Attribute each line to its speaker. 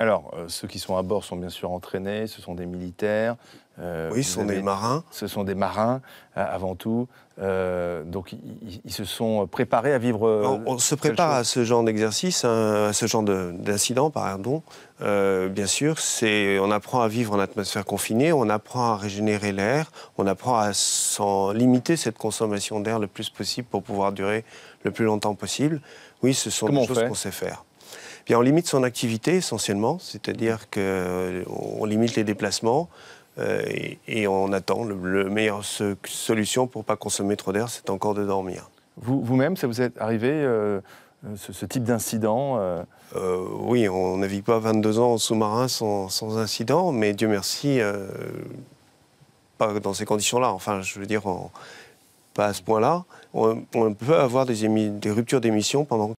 Speaker 1: Alors, euh, ceux qui sont à bord sont bien sûr entraînés, ce sont des militaires. Euh, oui, ce sont des marins. Ce sont des marins, euh, avant tout. donc, ils, se sont préparés
Speaker 2: à vivre. on, se prépare à ce genre d'exercice, hein, à ce genre d'incident, pardon. bien sûr, on apprend à vivre en atmosphère confinée, on apprend à régénérer l'air, on apprend à limiter cette consommation d'air le plus possible pour pouvoir durer le plus longtemps possible. Oui, ce sont des choses qu'on sait faire on limite son activité essentiellement, c'est-à-dire qu'on euh, limite les déplacements euh, et, on attend. La meilleure solution pour pas consommer trop d'air, c'est encore de dormir. Vous-même, ça vous est arrivé euh, ce, type d'incident Oui, on ne navigue pas 22 ans en sous-marin sans, incident, mais Dieu merci, pas dans ces conditions-là. Enfin, je veux dire, pas à ce point-là. On, peut avoir des, des ruptures d'émissions pendant